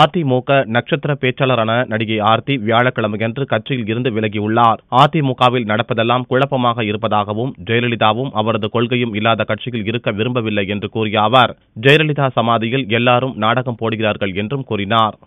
அதிமுக நட்சத்திர பேச்சாளரான நடிகை ஆர்த்தி வியாழக்கிழமையன்று கட்சியில் இருந்து விலகியுள்ளார் அதிமுகவில் நடப்பதெல்லாம் குழப்பமாக இருப்பதாகவும் ஜெயலலிதாவும் அவரது கொள்கையும் இல்லாத கட்சியில் இருக்க விரும்பவில்லை என்று கூறிய அவர் ஜெயலலிதா சமாதியில் எல்லாரும் நாடகம் போடுகிறார்கள் என்றும் கூறினார்